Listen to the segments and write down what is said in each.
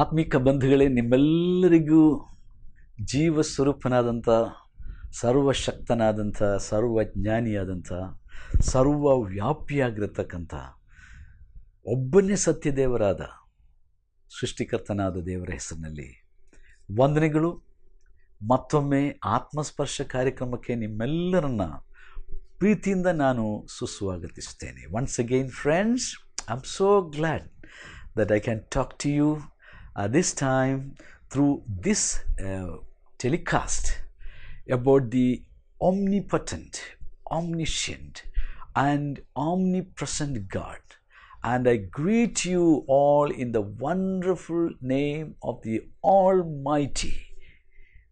ಆತ್ಮಿಕ ಬಂಧುಗಳೇ ನಿಮ್ಮೆಲ್ಲರಿಗೂ ಜೀವ ಸ್ವರೂಪನಾದಂಥ ಸರ್ವಶಕ್ತನಾದಂಥ ಸರ್ವಜ್ಞಾನಿಯಾದಂಥ ಸರ್ವವ್ಯಾಪಿಯಾಗಿರ್ತಕ್ಕಂಥ ಒಬ್ಬನೇ ಸತ್ಯದೇವರಾದ ಸೃಷ್ಟಿಕರ್ತನಾದ ದೇವರ ಹೆಸರಿನಲ್ಲಿ ವಂದನೆಗಳು ಮತ್ತೊಮ್ಮೆ ಆತ್ಮಸ್ಪರ್ಶ ಕಾರ್ಯಕ್ರಮಕ್ಕೆ ನಿಮ್ಮೆಲ್ಲರನ್ನ ಪ್ರೀತಿಯಿಂದ ನಾನು ಸುಸ್ವಾಗತಿಸುತ್ತೇನೆ once again friends I am so glad that I can talk to you uh, this time through this uh, telecast about the omnipotent, omniscient, and omnipresent God. And I greet you all in the wonderful name of the Almighty,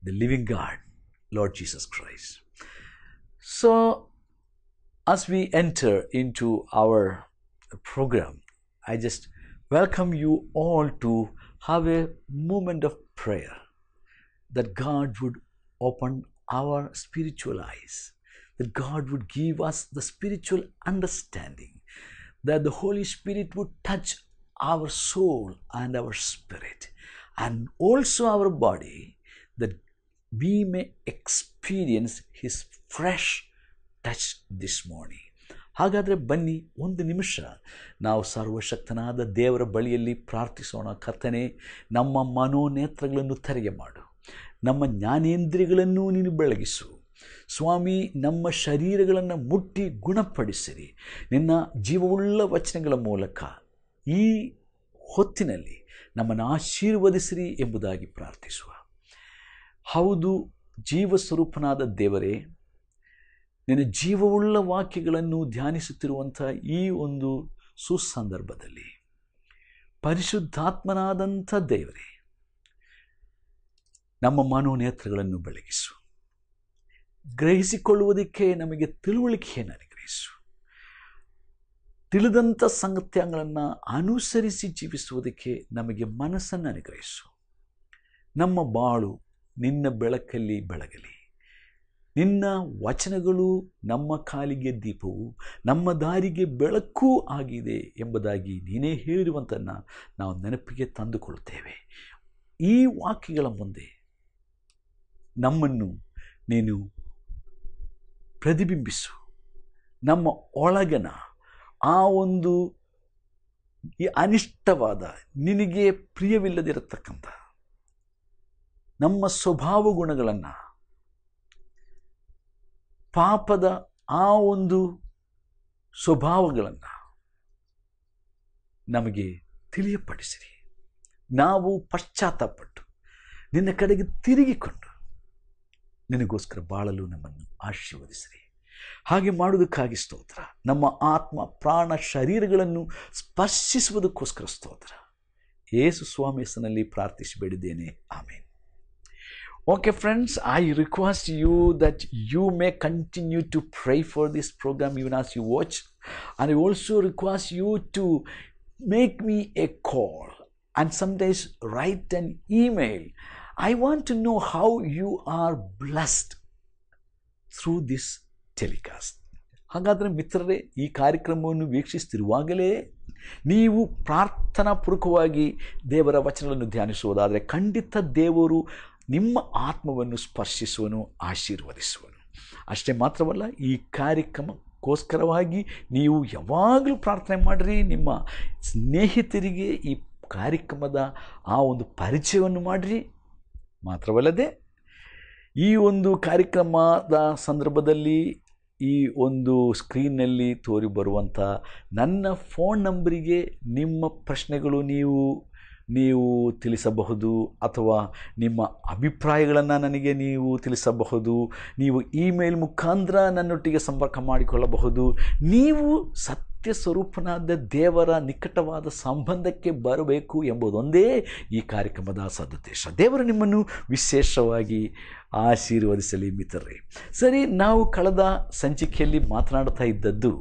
the living God, Lord Jesus Christ. So, as we enter into our program, I just welcome you all to have a moment of prayer that God would open our spiritual eyes, that God would give us the spiritual understanding, that the Holy Spirit would touch our soul and our spirit, and also our body, that we may experience His fresh touch this morning. ಹಾಗಾದರೆ ಬನ್ನಿ ಒಂದು ನಿಮಿಷ ನಾವು ಸರ್ವಶಕ್ತನಾದ ದೇವರ ಬಳಿಯಲ್ಲಿ ಪ್ರಾರ್ಥಿಸೋಣ ಕರ್ತನೆ ನಮ್ಮ ಮನೋನೇತ್ರಗಳನ್ನು ತೆರೆಗೆ ಮಾಡು ನಮ್ಮ ಜ್ಞಾನೇಂದ್ರಿಯಗಳನ್ನು ನೀನು ಬೆಳಗಿಸು ಸ್ವಾಮಿ ನಮ್ಮ ಶರೀರಗಳನ್ನು ಮುಟ್ಟಿ ಗುಣಪಡಿಸಿರಿ ನಿನ್ನ ಜೀವವುಳ್ಳ ವಚನಗಳ ಮೂಲಕ ಈ ಹೊತ್ತಿನಲ್ಲಿ ನಮ್ಮನ್ನು ಆಶೀರ್ವದಿಸಿರಿ ಎಂಬುದಾಗಿ ಪ್ರಾರ್ಥಿಸುವ ಹೌದು ಜೀವ ಸ್ವರೂಪನಾದ ದೇವರೇ ನಿನ್ನ ಜೀವವುಳ್ಳ ವಾಕ್ಯಗಳನ್ನು ಧ್ಯಾನಿಸುತ್ತಿರುವಂಥ ಈ ಒಂದು ಸುಸಂದರ್ಭದಲ್ಲಿ ಪರಿಶುದ್ಧಾತ್ಮನಾದಂಥ ದೇವರೇ ನಮ್ಮ ಮನೋನೇತ್ರಗಳನ್ನು ಬೆಳಗಿಸು ಗ್ರಹಿಸಿಕೊಳ್ಳುವುದಕ್ಕೆ ನಮಗೆ ತಿಳುವಳಿಕೆಯನ್ನು ಅನುಗ್ರಹಿಸು ತಿಳಿದಂಥ ಸಂಗತ್ಯಗಳನ್ನು ಅನುಸರಿಸಿ ಜೀವಿಸುವುದಕ್ಕೆ ನಮಗೆ ಮನಸ್ಸನ್ನು ಅನುಗ್ರಹಿಸು ನಮ್ಮ ಬಾಳು ನಿನ್ನ ಬೆಳಕಲ್ಲಿ ಬೆಳಗಲಿ ನಿನ್ನ ವಚನಗಳು ನಮ್ಮ ಕಾಲಿಗೆ ದೀಪವು ನಮ್ಮ ದಾರಿಗೆ ಬೆಳಕು ಆಗಿದೆ ಎಂಬುದಾಗಿ ನೀನೇ ಹೇಳಿರುವಂತನ್ನು ನಾವು ನೆನಪಿಗೆ ತಂದುಕೊಳ್ಳುತ್ತೇವೆ ಈ ವಾಕ್ಯಗಳ ಮುಂದೆ ನಮ್ಮನ್ನು ನೀನು ಪ್ರತಿಬಿಂಬಿಸು ನಮ್ಮ ಒಳಗನ ಆ ಒಂದು ಈ ಅನಿಷ್ಟವಾದ ನಿನಗೆ ಪ್ರಿಯವಿಲ್ಲದಿರತಕ್ಕಂಥ ನಮ್ಮ ಸ್ವಭಾವ ಗುಣಗಳನ್ನು ಪಾಪದ ಆ ಒಂದು ಸ್ವಭಾವಗಳನ್ನು ನಮಗೆ ತಿಳಿಯಪಡಿಸಿರಿ ನಾವು ಪಶ್ಚಾತ್ತಾಪಟ್ಟು ನಿನ್ನ ಕಡೆಗೆ ತಿರುಗಿಕೊಂಡು ನಿನಗೋಸ್ಕರ ಬಾಳಲು ನಮ್ಮನ್ನು ಆಶೀರ್ವದಿಸಿರಿ ಹಾಗೆ ಮಾಡುವುದಕ್ಕಾಗಿ ಸ್ತೋತ್ರ ನಮ್ಮ ಆತ್ಮ ಪ್ರಾಣ ಶರೀರಗಳನ್ನು ಸ್ಪರ್ಶಿಸುವುದಕ್ಕೋಸ್ಕರ ಸ್ತೋತ್ರ ಯೇಸು ಸ್ವಾಮಿ ಹೆಸರಿನಲ್ಲಿ ಪ್ರಾರ್ಥಿಸಿ ಆಮೇಲೆ Okay, friends, I request you that you may continue to pray for this program even as you watch. And I also request you to make me a call and sometimes write an email. I want to know how you are blessed through this telecast ಹಾಗಾದರೆ ಮಿತ್ರರೇ ಈ ಕಾರ್ಯಕ್ರಮವನ್ನು ವೀಕ್ಷಿಸ್ತಿರುವಾಗಲೇ ನೀವು ಪ್ರಾರ್ಥನಾಪೂರ್ವಕವಾಗಿ ದೇವರ ವಚನಗಳನ್ನು ಧ್ಯಾನಿಸುವುದಾದರೆ ಖಂಡಿತ ದೇವರು ನಿಮ್ಮ ಆತ್ಮವನ್ನು ಸ್ಪರ್ಶಿಸುವನು ಆಶೀರ್ವದಿಸುವನು ಅಷ್ಟೇ ಮಾತ್ರವಲ್ಲ ಈ ಕಾರ್ಯಕ್ರಮ ಗೋಸ್ಕರವಾಗಿ ನೀವು ಯಾವಾಗಲೂ ಪ್ರಾರ್ಥನೆ ಮಾಡಿರಿ ನಿಮ್ಮ ಸ್ನೇಹಿತರಿಗೆ ಈ ಕಾರ್ಯಕ್ರಮದ ಆ ಒಂದು ಪರಿಚಯವನ್ನು ಮಾಡಿರಿ ಮಾತ್ರವಲ್ಲದೆ ಈ ಒಂದು ಕಾರ್ಯಕ್ರಮದ ಸಂದರ್ಭದಲ್ಲಿ ಈ ಒಂದು ಸ್ಕ್ರೀನ್ನಲ್ಲಿ ತೋರಿ ಬರುವಂಥ ನನ್ನ ಫೋನ್ ನಂಬರಿಗೆ ನಿಮ್ಮ ಪ್ರಶ್ನೆಗಳು ನೀವು ನೀವು ತಿಳಿಸಬಹುದು ಅಥವಾ ನಿಮ್ಮ ಅಭಿಪ್ರಾಯಗಳನ್ನು ನನಗೆ ನೀವು ತಿಳಿಸಬಹುದು ನೀವು ಇಮೇಲ್ ಮುಖಾಂತರ ನನ್ನೊಟ್ಟಿಗೆ ಸಂಪರ್ಕ ಮಾಡಿಕೊಳ್ಳಬಹುದು ನೀವು ಸತ್ಯ ಸ್ವರೂಪನಾದ ದೇವರ ನಿಕಟವಾದ ಸಂಬಂಧಕ್ಕೆ ಬರಬೇಕು ಎಂಬುದೊಂದೇ ಈ ಕಾರ್ಯಕ್ರಮದ ಸದುದ್ದೇಶ ದೇವರು ನಿಮ್ಮನ್ನು ವಿಶೇಷವಾಗಿ ಆಶೀರ್ವದಿಸಲಿ ಮಿತ್ರರೇ ಸರಿ ನಾವು ಕಳೆದ ಸಂಚಿಕೆಯಲ್ಲಿ ಮಾತನಾಡ್ತಾ ಇದ್ದದ್ದು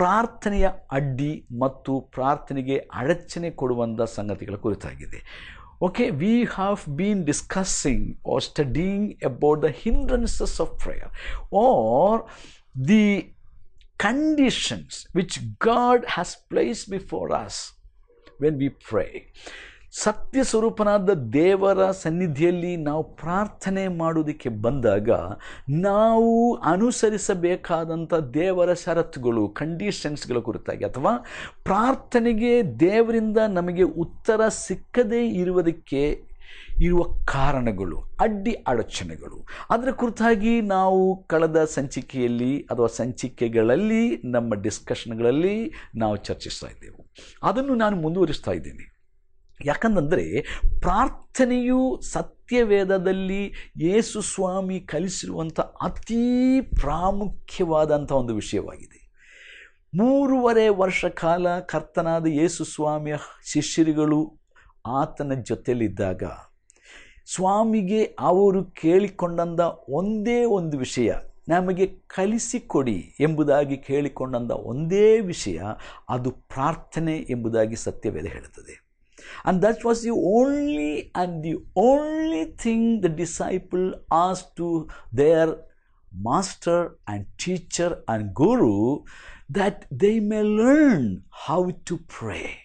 ಪ್ರಾರ್ಥನೆಯ ಅಡ್ಡಿ ಮತ್ತು ಪ್ರಾರ್ಥನೆಗೆ ಅಡಚಣೆ ಕೊಡುವಂಥ ಸಂಗತಿಗಳ ಕುರಿತಾಗಿದೆ okay we have been discussing or studying about the hindrances of prayer or the conditions which God has placed before us when we pray. ಸತ್ಯ ಸ್ವರೂಪನಾದ ದೇವರ ಸನ್ನಿಧಿಯಲ್ಲಿ ನಾವು ಪ್ರಾರ್ಥನೆ ಮಾಡುವುದಕ್ಕೆ ಬಂದಾಗ ನಾವು ಅನುಸರಿಸಬೇಕಾದಂಥ ದೇವರ ಷರತ್ತುಗಳು ಕಂಡೀಷನ್ಸ್ಗಳ ಕುರಿತಾಗಿ ಅಥವಾ ಪ್ರಾರ್ಥನೆಗೆ ದೇವರಿಂದ ನಮಗೆ ಉತ್ತರ ಸಿಕ್ಕದೇ ಇರುವುದಕ್ಕೆ ಇರುವ ಕಾರಣಗಳು ಅಡ್ಡಿ ಅಡಚಣೆಗಳು ಅದರ ಕುರಿತಾಗಿ ನಾವು ಕಳೆದ ಸಂಚಿಕೆಯಲ್ಲಿ ಅಥವಾ ಸಂಚಿಕೆಗಳಲ್ಲಿ ನಮ್ಮ ಡಿಸ್ಕಷನ್ಗಳಲ್ಲಿ ನಾವು ಚರ್ಚಿಸ್ತಾ ಇದ್ದೇವೆ ಅದನ್ನು ನಾನು ಮುಂದುವರಿಸ್ತಾ ಇದ್ದೀನಿ ಯಾಕಂತಂದರೆ ಪ್ರಾರ್ಥನೆಯು ಸತ್ಯವೇದದಲ್ಲಿ ಯೇಸು ಸ್ವಾಮಿ ಕಲಿಸಿರುವಂಥ ಅತೀ ಪ್ರಾಮುಖ್ಯವಾದಂಥ ಒಂದು ವಿಷಯವಾಗಿದೆ ಮೂರುವರೆ ವರ್ಷ ಕಾಲ ಕರ್ತನಾದ ಯೇಸು ಸ್ವಾಮಿಯ ಶಿಷ್ಯರುಗಳು ಆತನ ಜೊತೆಯಲ್ಲಿದ್ದಾಗ ಸ್ವಾಮಿಗೆ ಅವರು ಕೇಳಿಕೊಂಡಂದ ಒಂದೇ ಒಂದು ವಿಷಯ ನಮಗೆ ಕಲಿಸಿಕೊಡಿ ಎಂಬುದಾಗಿ ಕೇಳಿಕೊಂಡಂದ ಒಂದೇ ವಿಷಯ ಅದು ಪ್ರಾರ್ಥನೆ ಎಂಬುದಾಗಿ ಸತ್ಯವೇದ ಹೇಳುತ್ತದೆ And that was the only and the only thing the disciple asked to their master and teacher and guru that they may learn how to pray.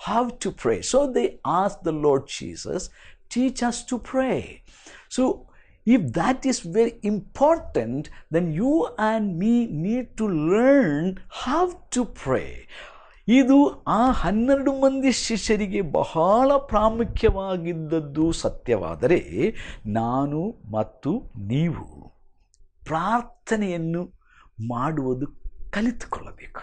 How to pray. So they asked the Lord Jesus, teach us to pray. So if that is very important, then you and me need to learn how to pray, ಇದು ಆ ಹನ್ನೆರಡು ಮಂದಿ ಶಿಷ್ಯರಿಗೆ ಬಹಳ ಪ್ರಾಮುಖ್ಯವಾಗಿದ್ದದ್ದು ಸತ್ಯವಾದರೆ ನಾನು ಮತ್ತು ನೀವು ಪ್ರಾರ್ಥನೆಯನ್ನು ಮಾಡುವುದು ಕಲಿತುಕೊಳ್ಳಬೇಕು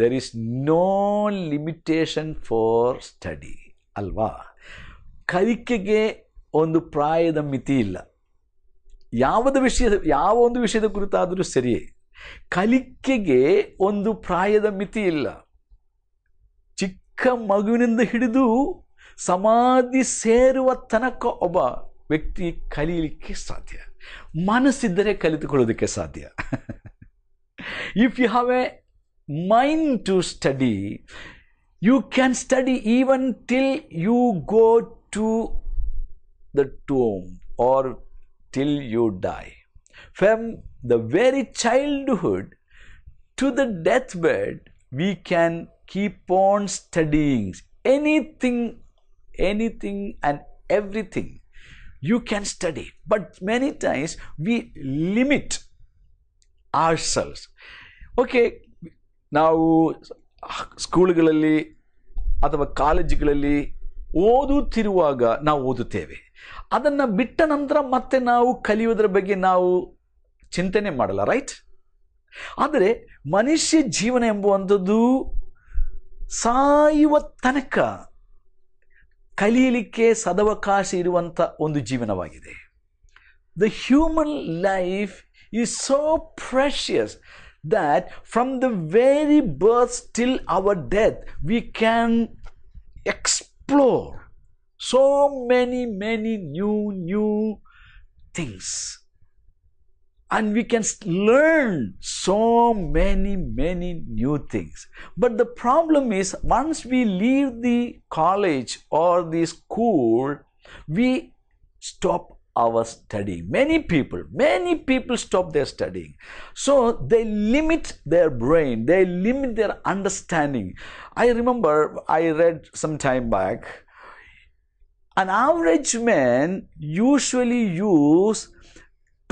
there is no limitation for study ಅಲ್ವಾ ಕಲಿಕೆಗೆ ಒಂದು ಪ್ರಾಯದ ಮಿತಿ ಇಲ್ಲ ಯಾವುದು ವಿಷಯದ ಯಾವ ಒಂದು ವಿಷಯದ ಕುರಿತಾದರೂ ಸರಿಯೇ ಕಲಿಕೆಗೆ ಒಂದು ಪ್ರಾಯದ ಮಿತಿ ಇಲ್ಲ ಚಿಕ್ಕ ಮಗುವಿನಿಂದ ಹಿಡಿದು ಸಮಾಧಿ ಸೇರುವ ತನಕ ಒಬ್ಬ ವ್ಯಕ್ತಿ ಕಲಿಯಲಿಕ್ಕೆ ಸಾಧ್ಯ ಮನಸ್ಸಿದ್ದರೆ ಕಲಿತುಕೊಳ್ಳೋದಕ್ಕೆ ಸಾಧ್ಯ if you have a mind to study you can study even till you go to the tomb or till you die from the very childhood to the deathbed, we can keep on studying anything, anything and everything. You can study, but many times we limit ourselves. Okay ನಾವು ಸ್ಕೂಲ್ಗಳಲ್ಲಿ ಅಥವಾ ಕಾಲೇಜುಗಳಲ್ಲಿ ಓದುತ್ತಿರುವಾಗ ನಾವು ಓದುತ್ತೇವೆ ಅದನ್ನು ಬಿಟ್ಟ ನಂತರ ಮತ್ತೆ ನಾವು ಕಲಿಯೋದ್ರ ಬಗ್ಗೆ ನಾವು ಚಿಂತನೆ ಮಾಡಲ್ಲ ರೈಟ್ ಆದರೆ ಮನುಷ್ಯ ಜೀವನ ಎಂಬುವಂಥದ್ದು ಸಾಯುವ ತನಕ ಕಲಿಯಲಿಕ್ಕೆ ಸದವಕಾಶ ಇರುವಂಥ ಒಂದು ಜೀವನವಾಗಿದೆ the human life is so precious that from the very birth till our death we can explore so many many new new things and we can learn so many, many new things. But the problem is once we leave the college or the school, we stop our studying. Many people, many people stop their studying. So they limit their brain, they limit their understanding. I remember I read some time back an average man usually use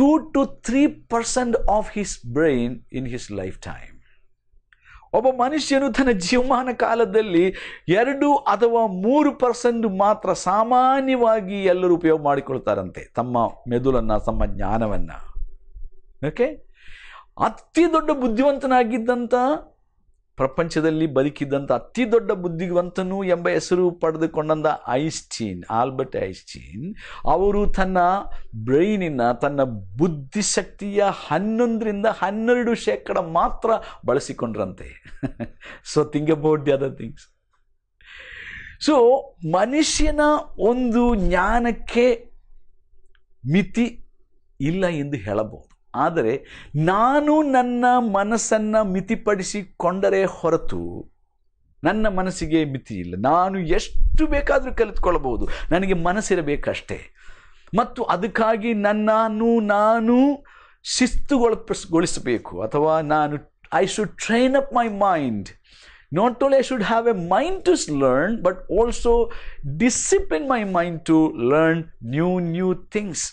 2 to 3% of his brain in his lifetime. ಒಬ್ಬ ಮನುಷ್ಯನು ತನ್ನ ಜೀವಮಾನ ಕಾಲದಲ್ಲಿ ಎರಡು ಅಥವಾ ಮೂರು percent ಮಾತ್ರ ಸಾಮಾನ್ಯವಾಗಿ ಎಲ್ಲರೂ ಉಪಯೋಗ ಮಾಡಿಕೊಳ್ತಾರಂತೆ ತಮ್ಮ ಮೆದುಳನ್ನು ತಮ್ಮ ಜ್ಞಾನವನ್ನು ಓಕೆ ಅತಿ ದೊಡ್ಡ ಬುದ್ಧಿವಂತನಾಗಿದ್ದಂಥ ಪ್ರಪಂಚದಲ್ಲಿ ಬದುಕಿದ್ದಂಥ ಅತಿ ದೊಡ್ಡ ಬುದ್ಧಿವಂತನು ಎಂಬ ಹೆಸರು ಪಡೆದುಕೊಂಡಂಥ ಐನ್ಸ್ಟೀನ್ ಆಲ್ಬರ್ಟ್ ಐನ್ಸ್ಟೀನ್ ಅವರು ತನ್ನ ಬ್ರೈನಿನ ತನ್ನ ಬುದ್ಧಿಶಕ್ತಿಯ ಹನ್ನೊಂದರಿಂದ ಹನ್ನೆರಡು ಶೇಕಡ ಮಾತ್ರ ಬಳಸಿಕೊಂಡ್ರಂತೆ so thing about the other things so ಮನುಷ್ಯನ ಒಂದು ಜ್ಞಾನಕ್ಕೆ ಮಿತಿ ಇಲ್ಲ ಎಂದು ಹೇಳಬಹುದು ಆದರೆ ನಾನು ನನ್ನ ಮನಸ್ಸನ್ನು ಮಿತಿಪಡಿಸಿಕೊಂಡರೆ ಹೊರತು ನನ್ನ ಮನಸ್ಸಿಗೆ ಮಿತಿ ಇಲ್ಲ ನಾನು ಎಷ್ಟು ಬೇಕಾದರೂ ಕಲಿತುಕೊಳ್ಳಬಹುದು ನನಗೆ ಮನಸ್ಸಿರಬೇಕಷ್ಟೇ ಮತ್ತು ಅದಕ್ಕಾಗಿ ನನ್ನನ್ನು ನಾನು ಶಿಸ್ತುಗೊಳಪಡಿಸಗೊಳಿಸಬೇಕು ಅಥವಾ ನಾನು I should train up my mind not only I should have a mind to learn but also discipline my mind to learn new new things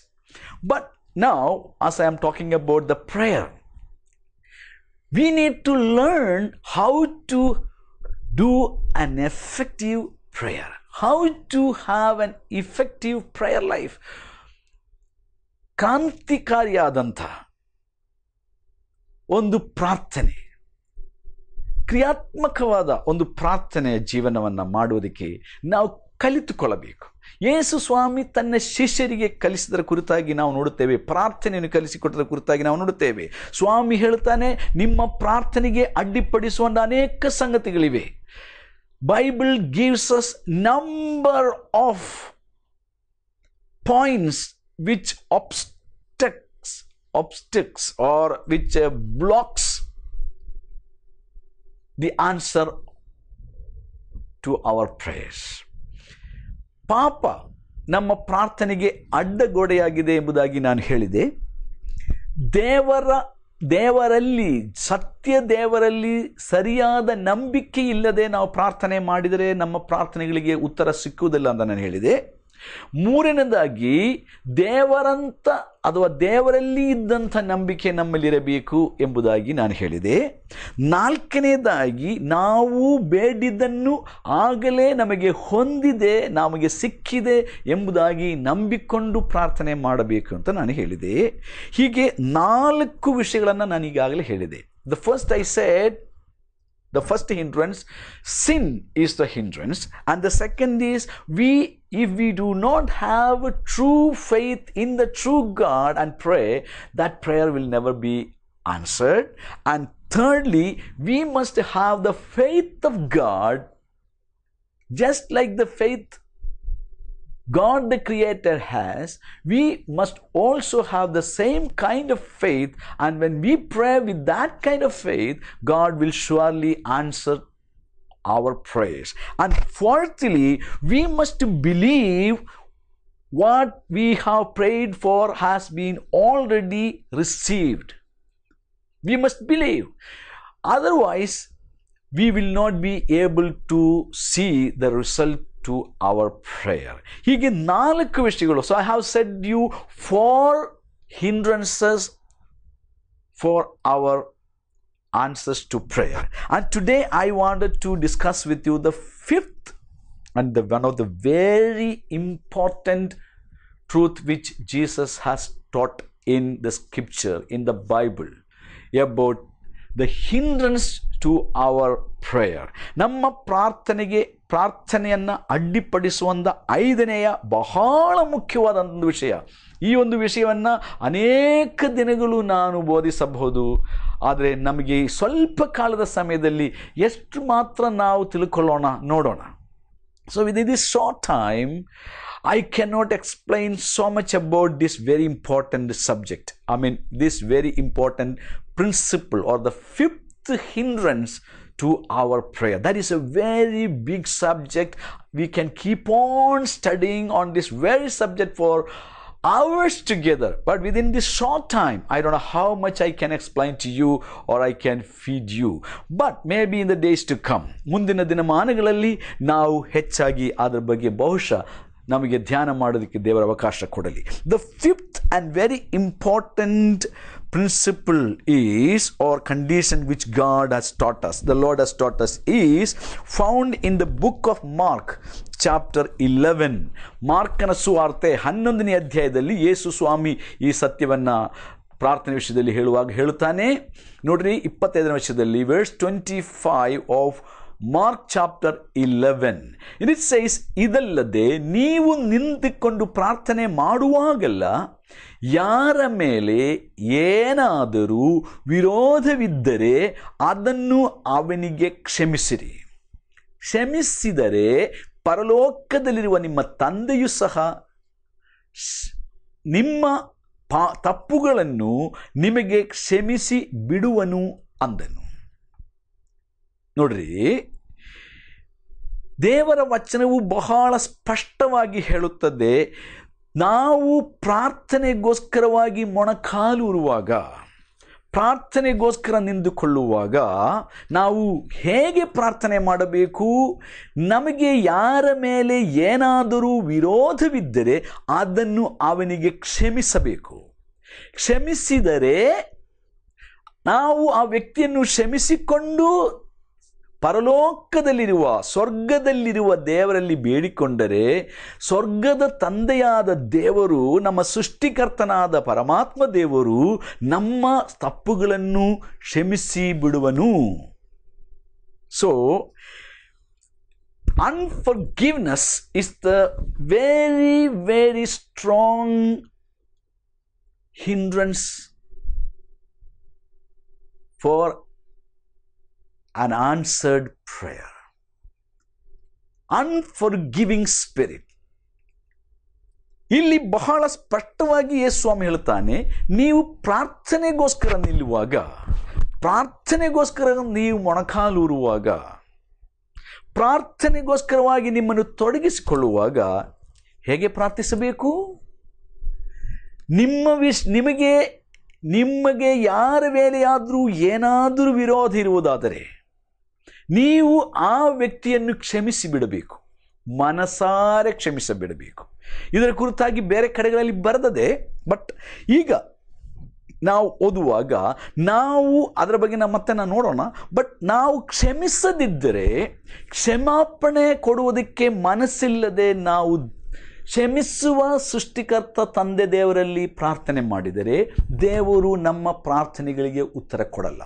but Now, as I am talking about the prayer, we need to learn how to do an effective prayer, how to have an effective prayer life. ಕ್ರಾಂತಿಕಾರಿಯಾದಂಥ ಒಂದು ಪ್ರಾರ್ಥನೆ ಕ್ರಿಯಾತ್ಮಕವಾದ ಒಂದು ಪ್ರಾರ್ಥನೆಯ ಜೀವನವನ್ನು ಮಾಡುವುದಕ್ಕೆ ನಾವು ಕಲಿತುಕೊಳ್ಳಬೇಕು ಯೇಸು ಸ್ವಾಮಿ ತನ್ನ ಶಿಷ್ಯರಿಗೆ ಕಲಿಸಿದರ ಕುರಿತಾಗಿ ನಾವು ನೋಡುತ್ತೇವೆ ಪ್ರಾರ್ಥನೆಯನ್ನು ಕಲಿಸಿಕೊಟ್ಟರ ಕುರಿತಾಗಿ ನಾವು ನೋಡುತ್ತೇವೆ ಸ್ವಾಮಿ ಹೇಳ್ತಾನೆ ನಿಮ್ಮ ಪ್ರಾರ್ಥನೆಗೆ ಅಡ್ಡಿಪಡಿಸುವಂಥ ಅನೇಕ ಸಂಗತಿಗಳಿವೆ Bible gives us number of points which obstacles obstacles or which blocks the answer to our prayers ಪಾಪ ನಮ್ಮ ಪ್ರಾರ್ಥನೆಗೆ ಅಡ್ಡಗೋಡೆಯಾಗಿದೆ ಎಂಬುದಾಗಿ ನಾನು ಹೇಳಿದೆ ದೇವರ ದೇವರಲ್ಲಿ ಸತ್ಯ ದೇವರಲ್ಲಿ ಸರಿಯಾದ ನಂಬಿಕೆ ಇಲ್ಲದೆ ನಾವು ಪ್ರಾರ್ಥನೆ ಮಾಡಿದರೆ ನಮ್ಮ ಪ್ರಾರ್ಥನೆಗಳಿಗೆ ಉತ್ತರ ಸಿಕ್ಕುವುದಿಲ್ಲ ಅಂತ ನಾನು ಹೇಳಿದೆ ಮೂರನೇದಾಗಿ ದೇವರಂಥ ಅಥವಾ ದೇವರಲ್ಲಿ ಇದ್ದಂಥ ನಂಬಿಕೆ ನಮ್ಮಲ್ಲಿರಬೇಕು ಎಂಬುದಾಗಿ ನಾನು ಹೇಳಿದೆ ನಾಲ್ಕನೇದಾಗಿ ನಾವು ಬೇಡಿದ್ದನ್ನು ಆಗಲೇ ನಮಗೆ ಹೊಂದಿದೆ ನಮಗೆ ಸಿಕ್ಕಿದೆ ಎಂಬುದಾಗಿ ನಂಬಿಕೊಂಡು ಪ್ರಾರ್ಥನೆ ಮಾಡಬೇಕು ಅಂತ ನಾನು ಹೇಳಿದೆ ಹೀಗೆ ನಾಲ್ಕು ವಿಷಯಗಳನ್ನು ನಾನು ಈಗಾಗಲೇ ಹೇಳಿದೆ the first I said The first hindrance, sin is the hindrance. And the second is, we, if we do not have a true faith in the true God and pray, that prayer will never be answered. And thirdly, we must have the faith of God, just like the faith God the Creator has, we must also have the same kind of faith. And when we pray with that kind of faith, God will surely answer our prayers. And fourthly, we must believe what we have prayed for has been already received. We must believe. Otherwise, we will not be able to see the result to our prayer ಹೀಗೆ ನಾಲ್ಕು have so I have hindrances for our answers to prayer and today i wanted to discuss with you the fifth and the one of the very important truth which jesus has taught in the scripture in the bible about the hindrance to our prayer Namma prarthanege. ಪ್ರಾರ್ಥನೆಯನ್ನು ಅಡ್ಡಿಪಡಿಸುವಂಥ ಐದನೆಯ ಬಹಳ ಮುಖ್ಯವಾದಂಥ ಒಂದು ವಿಷಯ ಈ ಒಂದು ವಿಷಯವನ್ನು ಅನೇಕ ದಿನಗಳು ನಾನು ಬೋಧಿಸಬಹುದು ಆದರೆ ನಮಗೆ ಸ್ವಲ್ಪ ಕಾಲದ ಸಮಯದಲ್ಲಿ ಎಷ್ಟು ಮಾತ್ರ ನಾವು ತಿಳ್ಕೊಳ್ಳೋಣ ನೋಡೋಣ so with this short time I can not explain so much about this very important subject I mean this very important principle or the fifth hindrance to our prayer. That is a very big subject. We can keep on studying on this very subject for hours together. But within this short time, I don't know how much I can explain to you or I can feed you. But maybe in the days to come, ಮುಂದಿನ ದಿನಮಾನಗಳಲ್ಲಿ now ಹೆಚ್ಚಾಗಿ ಅದರ ಬಗ್ಗೆ ಬಹುಶಃ ನಮಗೆ ಧ್ಯಾನ ಮಾಡೋದಕ್ಕೆ ದೇವರ ಅವಕಾಶ ಕೊಡಲಿ the fifth and very important principle is or condition which God has taught us, the Lord has taught us, is found in the book of chapter eleven ಮಾರ್ಕನ ಸುವಾರ್ತೆ ಹನ್ನೊಂದನೇ ಅಧ್ಯಾಯದಲ್ಲಿ ಯೇಸು ಸ್ವಾಮಿ ಈ ಸತ್ಯವನ್ನು ಪ್ರಾರ್ಥನೆ ವಿಷಯದಲ್ಲಿ ಹೇಳುವಾಗ ಹೇಳುತ್ತಾನೆ ನೋಡ್ರಿ ಇಪ್ಪತ್ತೈದನೇ ವರ್ಷದಲ್ಲಿ verse twenty five of Mark chapter eleven it says ಇದಲ್ಲದೆ ನೀವು ನಿಂತುಕೊಂಡು ಪ್ರಾರ್ಥನೆ ಮಾಡುವಾಗಲ್ಲ ಯಾರ ಮೇಲೆ ಏನಾದರೂ ವಿರೋಧವಿದ್ದರೆ ಅದನ್ನು ಅವನಿಗೆ ಕ್ಷಮಿಸಿರಿ ಕ್ಷಮಿಸಿದರೆ ಪರಲೋಕದಲ್ಲಿರುವ ನಿಮ್ಮ ತಂದೆಯು ಸಹ ನಿಮ್ಮ ಪಾ ತಪ್ಪುಗಳನ್ನು ನಿಮಗೆ ಕ್ಷಮಿಸಿ ಬಿಡುವನು ಅಂದನು ನೋಡ್ರಿ ದೇವರ ವಚನವು ಬಹಳ ಸ್ಪಷ್ಟವಾಗಿ ಹೇಳುತ್ತದೆ ನಾವು ಪ್ರಾರ್ಥನೆಗೋಸ್ಕರವಾಗಿ ಇರುವಾಗ ಪ್ರಾರ್ಥನೆಗೋಸ್ಕರ ನಿಂದುಕೊಳ್ಳುವಾಗ ನಾವು ಹೇಗೆ ಪ್ರಾರ್ಥನೆ ಮಾಡಬೇಕು ನಮಗೆ ಯಾರ ಮೇಲೆ ಏನಾದರೂ ವಿರೋಧವಿದ್ದರೆ ಅದನ್ನು ಅವನಿಗೆ ಕ್ಷಮಿಸಬೇಕು ಕ್ಷಮಿಸಿದರೆ ನಾವು ಆ ವ್ಯಕ್ತಿಯನ್ನು ಕ್ಷಮಿಸಿಕೊಂಡು ಪರಲೋಕದಲ್ಲಿರುವ ಸ್ವರ್ಗದಲ್ಲಿರುವ ದೇವರಲ್ಲಿ ಬೇಡಿಕೊಂಡರೆ ಸ್ವರ್ಗದ ತಂದೆಯಾದ ದೇವರು ನಮ್ಮ ಸೃಷ್ಟಿಕರ್ತನಾದ ಪರಮಾತ್ಮ ದೇವರು ನಮ್ಮ ತಪ್ಪುಗಳನ್ನು ಕ್ಷಮಿಸಿ ಬಿಡುವನು so unforgiveness is the very very strong hindrance for an answered prayer. Giving spirit ಇಲ್ಲಿ ಬಹಳ ಸ್ಪಷ್ಟವಾಗಿ ಯೇಸು ಸ್ವಾಮಿ ಹೇಳ್ತಾನೆ ನೀವು ಪ್ರಾರ್ಥನೆಗೋಸ್ಕರ ನಿಲ್ಲುವಾಗ ಪ್ರಾರ್ಥನೆಗೋಸ್ಕರ ನೀವು ಮೊಣಕಾಲೂರುವಾಗ ಪ್ರಾರ್ಥನೆಗೋಸ್ಕರವಾಗಿ ನಿಮ್ಮನ್ನು ತೊಡಗಿಸಿಕೊಳ್ಳುವಾಗ ಹೇಗೆ ಪ್ರಾರ್ಥಿಸಬೇಕು ನಿಮ್ಮ ವಿಶ್ ನಿಮಗೆ ನಿಮಗೆ ಯಾರ ಮೇಲೆಯಾದರೂ ಏನಾದರೂ ವಿರೋಧ ಇರುವುದಾದರೆ ನೀವು ಆ ವ್ಯಕ್ತಿಯನ್ನು ಕ್ಷಮಿಸಿ ಬಿಡಬೇಕು ಮನಸಾರೆ ಕ್ಷಮಿಸಬಿಡಬೇಕು ಇದರ ಕುರಿತಾಗಿ ಬೇರೆ ಕಡೆಗಳಲ್ಲಿ ಬರೆದದೆ ಬಟ್ ಈಗ ನಾವು ಓದುವಾಗ ನಾವು ಅದರ ಬಗ್ಗೆ ನಮ್ಮ ಮತ್ತೆ ನಾವು ನೋಡೋಣ ಬಟ್ ನಾವು ಕ್ಷಮಿಸದಿದ್ದರೆ ಕ್ಷಮಾಪಣೆ ಕೊಡುವುದಕ್ಕೆ ಮನಸ್ಸಿಲ್ಲದೆ ನಾವು ಕ್ಷಮಿಸುವ ಸೃಷ್ಟಿಕರ್ತ ತಂದೆ ದೇವರಲ್ಲಿ ಪ್ರಾರ್ಥನೆ ಮಾಡಿದರೆ ದೇವರು ನಮ್ಮ ಪ್ರಾರ್ಥನೆಗಳಿಗೆ ಉತ್ತರ ಕೊಡಲ್ಲ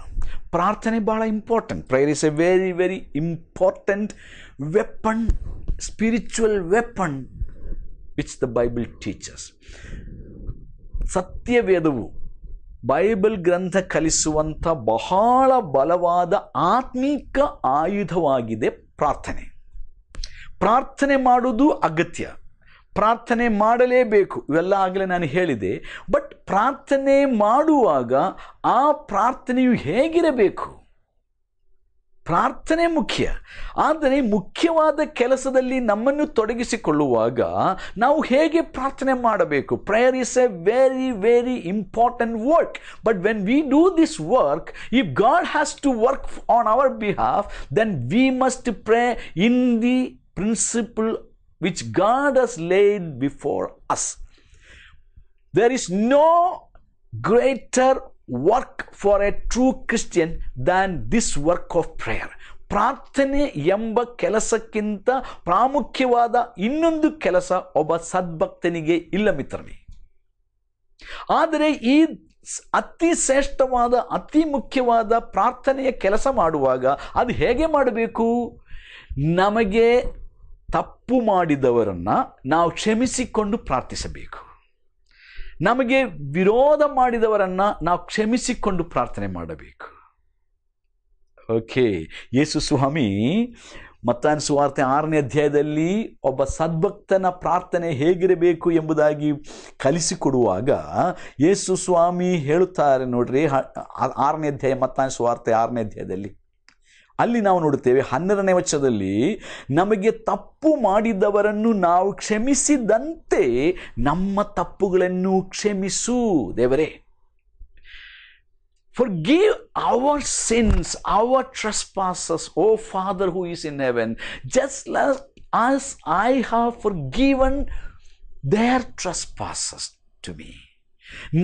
ಪ್ರಾರ್ಥನೆ ಭಾಳ important prayer is a very very important weapon spiritual weapon which the Bible teaches ಸತ್ಯವೇದವು ಬೈಬಲ್ ಗ್ರಂಥ ಕಲಿಸುವಂಥ ಬಹಳ ಬಲವಾದ ಆತ್ಮೀಕ ಆಯುಧವಾಗಿದೆ ಪ್ರಾರ್ಥನೆ ಪ್ರಾರ್ಥನೆ ಮಾಡುವುದು ಅಗತ್ಯ ಪ್ರಾರ್ಥನೆ ಮಾಡಲೇಬೇಕು ಇವೆಲ್ಲ ಆಗಲೇ ನಾನು ಹೇಳಿದೆ ಬಟ್ ಪ್ರಾರ್ಥನೆ ಮಾಡುವಾಗ ಆ ಪ್ರಾರ್ಥನೆಯು ಹೇಗಿರಬೇಕು ಪ್ರಾರ್ಥನೆ ಮುಖ್ಯ ಆದರೆ ಮುಖ್ಯವಾದ ಕೆಲಸದಲ್ಲಿ ನಮ್ಮನ್ನು ತೊಡಗಿಸಿಕೊಳ್ಳುವಾಗ ನಾವು ಹೇಗೆ ಪ್ರಾರ್ಥನೆ ಮಾಡಬೇಕು prayer is a very very important work but when we do this work if God has to work on our behalf then we must pray in the principle which God has laid before us. There is no greater work for a true Christian than this work of prayer. ಪ್ರಾರ್ಥನೆ ಎಂಬ ಕೆಲಸಕ್ಕಿಂತ ಪ್ರಾಮುಖ್ಯವಾದ ಇನ್ನೊಂದು ಕೆಲಸ ಒಬ್ಬ ಸದ್ಭಕ್ತನಿಗೆ ಇಲ್ಲ ಮಿತ್ರನೇ ಆದರೆ ಈ ಅತಿ ಶ್ರೇಷ್ಠವಾದ ಅತಿ ಮುಖ್ಯವಾದ ಪ್ರಾರ್ಥನೆಯ ಕೆಲಸ ಮಾಡುವಾಗ ಅದು ಹೇಗೆ ಮಾಡಬೇಕು ನಮಗೆ ತಪ್ಪು ಮಾಡಿದವರನ್ನು ನಾವು ಕ್ಷಮಿಸಿಕೊಂಡು ಪ್ರಾರ್ಥಿಸಬೇಕು ನಮಗೆ ವಿರೋಧ ಮಾಡಿದವರನ್ನು ನಾವು ಕ್ಷಮಿಸಿಕೊಂಡು ಪ್ರಾರ್ಥನೆ ಮಾಡಬೇಕು ಓಕೆ ಯೇಸು ಸ್ವಾಮಿ ಮತ್ತಾನ ಸುವಾರ್ತೆ ಆರನೇ ಅಧ್ಯಾಯದಲ್ಲಿ ಒಬ್ಬ ಸದ್ಭಕ್ತನ ಪ್ರಾರ್ಥನೆ ಹೇಗಿರಬೇಕು ಎಂಬುದಾಗಿ ಕಲಿಸಿಕೊಡುವಾಗ ಯೇಸು ಸ್ವಾಮಿ ಹೇಳುತ್ತಾರೆ ನೋಡ್ರಿ ಆರನೇ ಅಧ್ಯಾಯ ಮತ್ತಾನ್ ಸುವಾರ್ತೆ ಆರನೇ ಅಧ್ಯಾಯದಲ್ಲಿ ಅಲ್ಲಿ ನಾವು ನೋಡುತ್ತೇವೆ ಹನ್ನೆರಡನೇ ವರ್ಷದಲ್ಲಿ ನಮಗೆ ತಪ್ಪು ಮಾಡಿದವರನ್ನು ನಾವು ಕ್ಷಮಿಸಿದಂತೆ ನಮ್ಮ ತಪ್ಪುಗಳನ್ನು ಕ್ಷಮಿಸು ದೇವರೇ forgive our sins our passes O Father who is in heaven just ಲಸ್ as I have forgiven their passes to me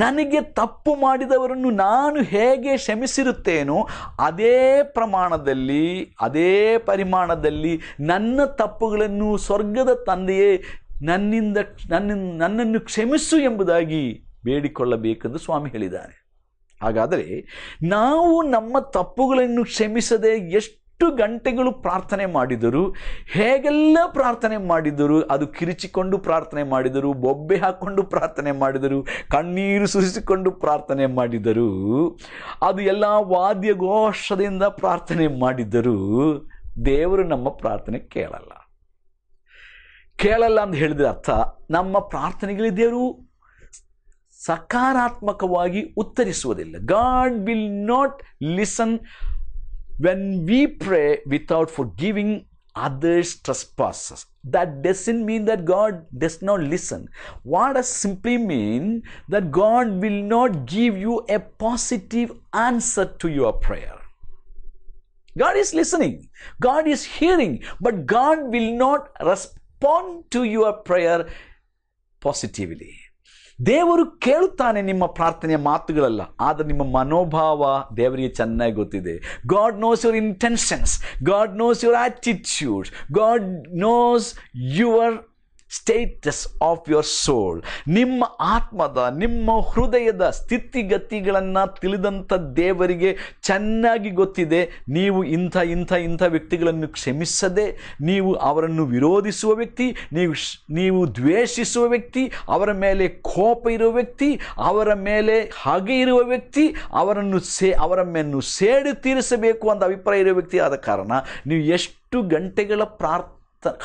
ನನಗೆ ತಪ್ಪು ಮಾಡಿದವರನ್ನು ನಾನು ಹೇಗೆ ಕ್ಷಮಿಸಿರುತ್ತೇನೋ ಅದೇ ಪ್ರಮಾಣದಲ್ಲಿ ಅದೇ ಪರಿಮಾಣದಲ್ಲಿ ನನ್ನ ತಪ್ಪುಗಳನ್ನು ಸ್ವರ್ಗದ ತಂದೆಯೇ ನನ್ನಿಂದ ನನ್ನ ನನ್ನನ್ನು ಕ್ಷಮಿಸು ಎಂಬುದಾಗಿ ಬೇಡಿಕೊಳ್ಳಬೇಕೆಂದು ಸ್ವಾಮಿ ಹೇಳಿದ್ದಾರೆ ಹಾಗಾದರೆ ನಾವು ನಮ್ಮ ತಪ್ಪುಗಳನ್ನು ಕ್ಷಮಿಸದೆ ಎಷ್ಟು ಎಷ್ಟು ಗಂಟೆಗಳು ಪ್ರಾರ್ಥನೆ ಮಾಡಿದರು ಹೇಗೆಲ್ಲ ಪ್ರಾರ್ಥನೆ ಮಾಡಿದರು ಅದು ಕಿರಿಚಿಕೊಂಡು ಪ್ರಾರ್ಥನೆ ಮಾಡಿದರು ಬೊಬ್ಬೆ ಹಾಕ್ಕೊಂಡು ಪ್ರಾರ್ಥನೆ ಮಾಡಿದರು ಕಣ್ಣೀರು ಸುರಿಸಿಕೊಂಡು ಪ್ರಾರ್ಥನೆ ಮಾಡಿದರು ಅದು ಎಲ್ಲ ಘೋಷದಿಂದ ಪ್ರಾರ್ಥನೆ ಮಾಡಿದರು ದೇವರು ನಮ್ಮ ಪ್ರಾರ್ಥನೆ ಕೇಳಲ್ಲ ಕೇಳಲ್ಲ ಅಂತ ಹೇಳಿದ್ರೆ ಅರ್ಥ ನಮ್ಮ ಪ್ರಾರ್ಥನೆಗಳಿಗೆ ದೇವರು ಸಕಾರಾತ್ಮಕವಾಗಿ ಉತ್ತರಿಸುವುದಿಲ್ಲ God will not listen when we pray without forgiving others trespasses that doesn't mean that god does not listen what does simply mean that god will not give you a positive answer to your prayer god is listening god is hearing but god will not respond to your prayer positively ದೇವರು ಕೇಳುತ್ತಾನೆ ನಿಮ್ಮ ಪ್ರಾರ್ಥನೆಯ ಮಾತುಗಳಲ್ಲ ಆದರೆ ನಿಮ್ಮ ಮನೋಭಾವ ದೇವರಿಗೆ ಚೆನ್ನಾಗಿ ಗೊತ್ತಿದೆ God knows your intentions God knows your attitude God knows your status of your soul ನಿಮ್ಮ ಆತ್ಮದ ನಿಮ್ಮ ಹೃದಯದ ಸ್ಥಿತಿಗತಿಗಳನ್ನು ತಿಳಿದಂಥ ದೇವರಿಗೆ ಚೆನ್ನಾಗಿ ಗೊತ್ತಿದೆ ನೀವು ಇಂಥ ಇಂಥ ಇಂಥ ವ್ಯಕ್ತಿಗಳನ್ನು ಕ್ಷಮಿಸದೆ ನೀವು ಅವರನ್ನು ವಿರೋಧಿಸುವ ವ್ಯಕ್ತಿ ನೀವು ನೀವು ದ್ವೇಷಿಸುವ ವ್ಯಕ್ತಿ ಅವರ ಮೇಲೆ ಕೋಪ ಇರುವ ವ್ಯಕ್ತಿ ಅವರ ಮೇಲೆ ಹಾಗೆ ಇರುವ ವ್ಯಕ್ತಿ ಅವರನ್ನು ಸೇ ಅವರ ಮೇನ್ನು ಸೇಡು ತೀರಿಸಬೇಕು ಅಂತ ಅಭಿಪ್ರಾಯ ಇರುವ ವ್ಯಕ್ತಿ ಆದ ಕಾರಣ ನೀವು ಎಷ್ಟು ಗಂಟೆಗಳ ಪ್ರಾರ್ಥ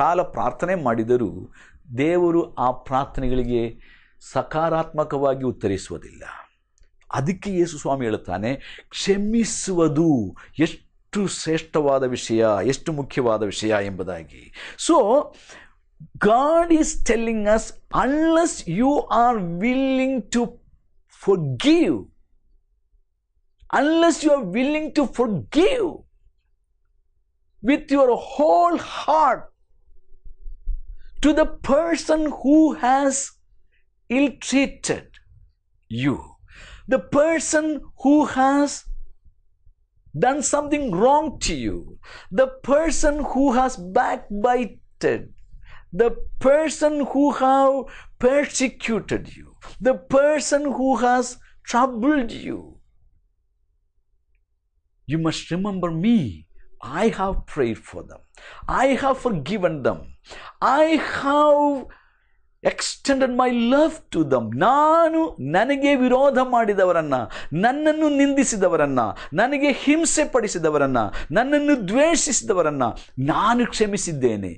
ಕಾಲ ಪ್ರಾರ್ಥನೆ ಮಾಡಿದರೂ ದೇವರು ಆ ಪ್ರಾರ್ಥನೆಗಳಿಗೆ ಸಕಾರಾತ್ಮಕವಾಗಿ ಉತ್ತರಿಸುವುದಿಲ್ಲ ಅದಕ್ಕೆ ಯೇಸು ಸ್ವಾಮಿ ಹೇಳುತ್ತಾನೆ ಕ್ಷಮಿಸುವುದು ಎಷ್ಟು ಶ್ರೇಷ್ಠವಾದ ವಿಷಯ ಎಷ್ಟು ಮುಖ್ಯವಾದ ವಿಷಯ ಎಂಬುದಾಗಿ so God is telling us unless you are willing to forgive unless you are willing to forgive with your whole heart to the person who has ill treated you, the person who has done something wrong to you, the person who has backbited, the person who have persecuted you, the person who has troubled you. You must remember me. I have prayed for them. I have forgiven them. I have extended my love to them ನಾನು ನನಗೆ ವಿರೋಧ ಮಾಡಿದವರನ್ನು ನನ್ನನ್ನು ನಿಂದಿಸಿದವರನ್ನು ನನಗೆ ಹಿಂಸೆ ಪಡಿಸಿದವರನ್ನು ನನ್ನನ್ನು ದ್ವೇಷಿಸಿದವರನ್ನು ನಾನು ಕ್ಷಮಿಸಿದ್ದೇನೆ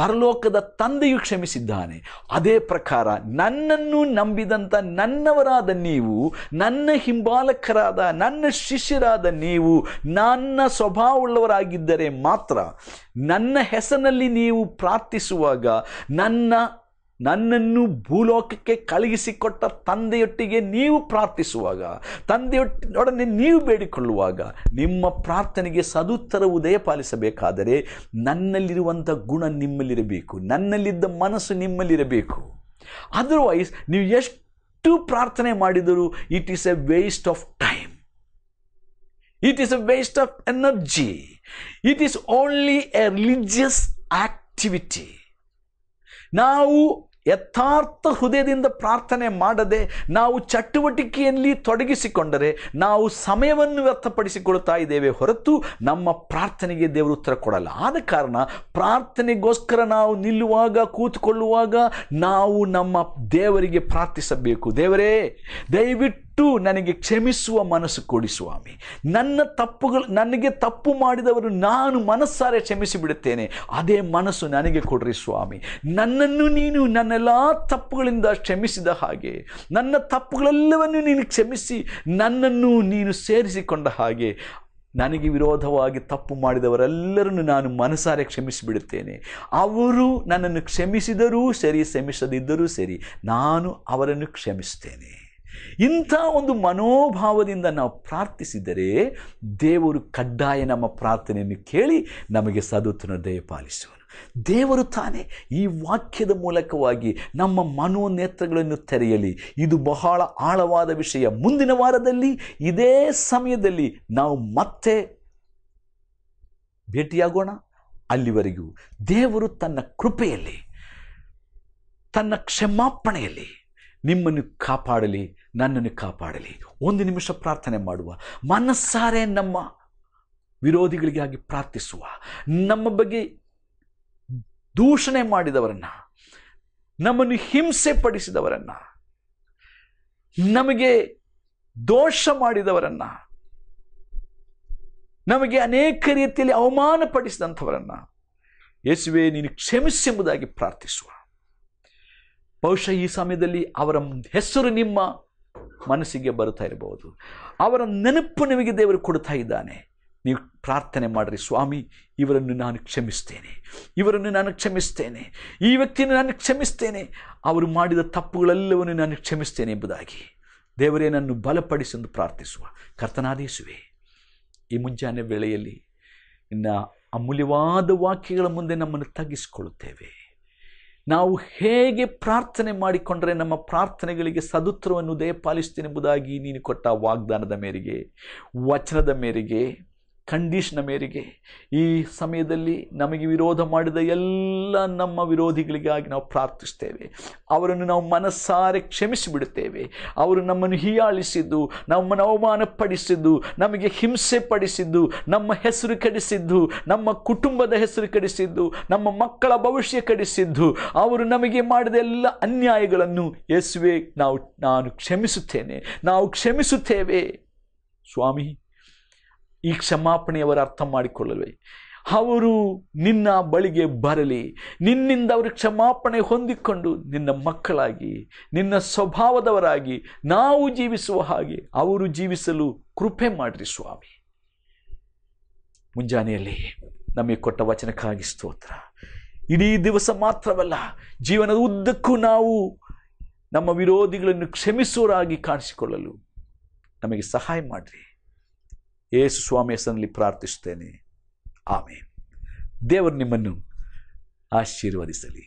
ಪರಲೋಕದ ತಂದೆಯು ಕ್ಷಮಿಸಿದ್ದಾನೆ ಅದೇ ಪ್ರಕಾರ ನನ್ನನ್ನು ನಂಬಿದಂಥ ನನ್ನವರಾದ ನೀವು ನನ್ನ ಹಿಂಬಾಲಕರಾದ ನನ್ನ ಶಿಷ್ಯರಾದ ನೀವು ನನ್ನ ಸ್ವಭಾವವುಳ್ಳವರಾಗಿದ್ದರೆ ಮಾತ್ರ ನನ್ನ ಹೆಸರಿನಲ್ಲಿ ನೀವು ಪ್ರಾರ್ಥಿಸುವಾಗ ನನ್ನ ನನ್ನನ್ನು ಭೂಲೋಕಕ್ಕೆ ಕಳುಹಿಸಿಕೊಟ್ಟ ತಂದೆಯೊಟ್ಟಿಗೆ ನೀವು ಪ್ರಾರ್ಥಿಸುವಾಗ ತಂದೆಯೊಟ್ಟಿನೊಡನೆ ನೀವು ಬೇಡಿಕೊಳ್ಳುವಾಗ ನಿಮ್ಮ ಪ್ರಾರ್ಥನೆಗೆ ಸದುತ್ತರ ಉದಯ ಪಾಲಿಸಬೇಕಾದರೆ ನನ್ನಲ್ಲಿರುವಂಥ ಗುಣ ನಿಮ್ಮಲ್ಲಿರಬೇಕು ನನ್ನಲ್ಲಿದ್ದ ಮನಸ್ಸು ನಿಮ್ಮಲ್ಲಿರಬೇಕು ಅದರ್ವೈಸ್ ನೀವು ಎಷ್ಟು ಪ್ರಾರ್ಥನೆ ಮಾಡಿದರೂ it is a waste of time it is a waste of energy it is only a religious activity ನಾವು ಯಥಾರ್ಥ ಹೃದಯದಿಂದ ಪ್ರಾರ್ಥನೆ ಮಾಡದೆ ನಾವು ಚಟುವಟಿಕೆಯಲ್ಲಿ ತೊಡಗಿಸಿಕೊಂಡರೆ ನಾವು ಸಮಯವನ್ನು ವ್ಯರ್ಥಪಡಿಸಿಕೊಳ್ಳುತ್ತಾ ಇದ್ದೇವೆ ಹೊರತು ನಮ್ಮ ಪ್ರಾರ್ಥನೆಗೆ ದೇವರು ಉತ್ತರ ಕೊಡಲ್ಲ ಆದ ಕಾರಣ ಪ್ರಾರ್ಥನೆಗೋಸ್ಕರ ನಾವು ನಿಲ್ಲುವಾಗ ಕೂತುಕೊಳ್ಳುವಾಗ ನಾವು ನಮ್ಮ ದೇವರಿಗೆ ಪ್ರಾರ್ಥಿಸಬೇಕು ದೇವರೇ ದಯವಿಟ್ಟು ದಯವಿಟ್ಟು ನನಗೆ ಕ್ಷಮಿಸುವ ಮನಸ್ಸು ಕೊಡಿ ಸ್ವಾಮಿ ನನ್ನ ತಪ್ಪುಗಳು ನನಗೆ ತಪ್ಪು ಮಾಡಿದವರು ನಾನು ಮನಸ್ಸಾರೆ ಬಿಡುತ್ತೇನೆ ಅದೇ ಮನಸ್ಸು ನನಗೆ ಕೊಡ್ರಿ ಸ್ವಾಮಿ ನನ್ನನ್ನು ನೀನು ನನ್ನೆಲ್ಲ ತಪ್ಪುಗಳಿಂದ ಕ್ಷಮಿಸಿದ ಹಾಗೆ ನನ್ನ ತಪ್ಪುಗಳೆಲ್ಲವನ್ನು ನೀನು ಕ್ಷಮಿಸಿ ನನ್ನನ್ನು ನೀನು ಸೇರಿಸಿಕೊಂಡ ಹಾಗೆ ನನಗೆ ವಿರೋಧವಾಗಿ ತಪ್ಪು ಮಾಡಿದವರೆಲ್ಲರನ್ನು ನಾನು ಮನಸಾರೆ ಕ್ಷಮಿಸಿಬಿಡುತ್ತೇನೆ ಅವರು ನನ್ನನ್ನು ಕ್ಷಮಿಸಿದರೂ ಸರಿ ಕ್ಷಮಿಸದಿದ್ದರೂ ಸರಿ ನಾನು ಅವರನ್ನು ಕ್ಷಮಿಸ್ತೇನೆ ಇಂಥ ಒಂದು ಮನೋಭಾವದಿಂದ ನಾವು ಪ್ರಾರ್ಥಿಸಿದರೆ ದೇವರು ಕಡ್ಡಾಯ ನಮ್ಮ ಪ್ರಾರ್ಥನೆಯನ್ನು ಕೇಳಿ ನಮಗೆ ಸದುತ್ತನ ದಯ ಪಾಲಿಸುವನು ದೇವರು ತಾನೇ ಈ ವಾಕ್ಯದ ಮೂಲಕವಾಗಿ ನಮ್ಮ ಮನೋನೇತ್ರಗಳನ್ನು ತೆರೆಯಲಿ ಇದು ಬಹಳ ಆಳವಾದ ವಿಷಯ ಮುಂದಿನ ವಾರದಲ್ಲಿ ಇದೇ ಸಮಯದಲ್ಲಿ ನಾವು ಮತ್ತೆ ಭೇಟಿಯಾಗೋಣ ಅಲ್ಲಿವರೆಗೂ ದೇವರು ತನ್ನ ಕೃಪೆಯಲ್ಲಿ ತನ್ನ ಕ್ಷಮಾಪಣೆಯಲ್ಲಿ ನಿಮ್ಮನ್ನು ಕಾಪಾಡಲಿ ನನ್ನನ್ನು ಕಾಪಾಡಲಿ ಒಂದು ನಿಮಿಷ ಪ್ರಾರ್ಥನೆ ಮಾಡುವ ಮನಸ್ಸಾರೆ ನಮ್ಮ ವಿರೋಧಿಗಳಿಗಾಗಿ ಪ್ರಾರ್ಥಿಸುವ ನಮ್ಮ ಬಗ್ಗೆ ದೂಷಣೆ ಮಾಡಿದವರನ್ನು ನಮ್ಮನ್ನು ಹಿಂಸೆ ಪಡಿಸಿದವರನ್ನು ನಮಗೆ ದೋಷ ಮಾಡಿದವರನ್ನು ನಮಗೆ ಅನೇಕ ರೀತಿಯಲ್ಲಿ ಅವಮಾನ ಪಡಿಸಿದಂಥವರನ್ನು ಯೇಸುವೆ ನೀನು ಕ್ಷಮಿಸೆಂಬುದಾಗಿ ಪ್ರಾರ್ಥಿಸುವ ಬಹುಶಃ ಈ ಸಮಯದಲ್ಲಿ ಅವರ ಹೆಸರು ನಿಮ್ಮ ಮನಸ್ಸಿಗೆ ಬರುತ್ತಾ ಇರಬಹುದು ಅವರ ನೆನಪು ನಿಮಗೆ ದೇವರು ಕೊಡ್ತಾ ಇದ್ದಾನೆ ನೀವು ಪ್ರಾರ್ಥನೆ ಮಾಡಿರಿ ಸ್ವಾಮಿ ಇವರನ್ನು ನಾನು ಕ್ಷಮಿಸ್ತೇನೆ ಇವರನ್ನು ನಾನು ಕ್ಷಮಿಸ್ತೇನೆ ಈ ವ್ಯಕ್ತಿಯನ್ನು ನಾನು ಕ್ಷಮಿಸ್ತೇನೆ ಅವರು ಮಾಡಿದ ತಪ್ಪುಗಳೆಲ್ಲವನ್ನು ನಾನು ಕ್ಷಮಿಸ್ತೇನೆ ಎಂಬುದಾಗಿ ದೇವರೇ ನನ್ನನ್ನು ಬಲಪಡಿಸಂದು ಪ್ರಾರ್ಥಿಸುವ ಕರ್ತನಾದೇಶುವೆ ಈ ಮುಂಜಾನೆ ವೇಳೆಯಲ್ಲಿ ಇನ್ನು ಅಮೂಲ್ಯವಾದ ವಾಕ್ಯಗಳ ಮುಂದೆ ನಮ್ಮನ್ನು ತಗ್ಗಿಸಿಕೊಳ್ಳುತ್ತೇವೆ ನಾವು ಹೇಗೆ ಪ್ರಾರ್ಥನೆ ಮಾಡಿಕೊಂಡರೆ ನಮ್ಮ ಪ್ರಾರ್ಥನೆಗಳಿಗೆ ಸದುತ್ತರವನ್ನು ಎಂಬುದಾಗಿ ನೀನು ಕೊಟ್ಟ ವಾಗ್ದಾನದ ಮೇರೆಗೆ ವಚನದ ಮೇರೆಗೆ ಕಂಡೀಷನ ಮೇರೆಗೆ ಈ ಸಮಯದಲ್ಲಿ ನಮಗೆ ವಿರೋಧ ಮಾಡಿದ ಎಲ್ಲ ನಮ್ಮ ವಿರೋಧಿಗಳಿಗಾಗಿ ನಾವು ಪ್ರಾರ್ಥಿಸ್ತೇವೆ ಅವರನ್ನು ನಾವು ಮನಸ್ಸಾರೆ ಕ್ಷಮಿಸಿಬಿಡುತ್ತೇವೆ ಅವರು ನಮ್ಮನ್ನು ಹೀಯಾಳಿಸಿದ್ದು ನಮ್ಮನ್ನು ಅವಮಾನಪಡಿಸಿದ್ದು ನಮಗೆ ಹಿಂಸೆ ಪಡಿಸಿದ್ದು ನಮ್ಮ ಹೆಸರು ಕಡಿಸಿದ್ದು ನಮ್ಮ ಕುಟುಂಬದ ಹೆಸರು ಕಡಿಸಿದ್ದು ನಮ್ಮ ಮಕ್ಕಳ ಭವಿಷ್ಯ ಕಡಿಸಿದ್ದು ಅವರು ನಮಗೆ ಮಾಡಿದ ಎಲ್ಲ ಅನ್ಯಾಯಗಳನ್ನು ಯೇಸುವೆ ನಾವು ನಾನು ಕ್ಷಮಿಸುತ್ತೇನೆ ನಾವು ಕ್ಷಮಿಸುತ್ತೇವೆ ಸ್ವಾಮಿ ಈ ಕ್ಷಮಾಪಣೆಯವರ ಅರ್ಥ ಮಾಡಿಕೊಳ್ಳಲಿ ಅವರು ನಿನ್ನ ಬಳಿಗೆ ಬರಲಿ ನಿನ್ನಿಂದ ಅವರು ಕ್ಷಮಾಪಣೆ ಹೊಂದಿಕೊಂಡು ನಿನ್ನ ಮಕ್ಕಳಾಗಿ ನಿನ್ನ ಸ್ವಭಾವದವರಾಗಿ ನಾವು ಜೀವಿಸುವ ಹಾಗೆ ಅವರು ಜೀವಿಸಲು ಕೃಪೆ ಮಾಡ್ರಿ ಸ್ವಾಮಿ ಮುಂಜಾನೆಯಲ್ಲಿ ನಮಗೆ ಕೊಟ್ಟ ವಚನಕ್ಕಾಗಿ ಸ್ತೋತ್ರ ಇಡೀ ದಿವಸ ಮಾತ್ರವಲ್ಲ ಜೀವನದ ಉದ್ದಕ್ಕೂ ನಾವು ನಮ್ಮ ವಿರೋಧಿಗಳನ್ನು ಕ್ಷಮಿಸುವರಾಗಿ ಕಾಣಿಸಿಕೊಳ್ಳಲು ನಮಗೆ ಸಹಾಯ ಮಾಡ್ರಿ ಯೇಸು ಸ್ವಾಮಿಯಸನಲ್ಲಿ ಪ್ರಾರ್ಥಿಸುತ್ತೇನೆ ಆಮೇನ್ ದೇವರು ನಿಮ್ಮನ್ನು ಆಶೀರ್ವದಿಸಲಿ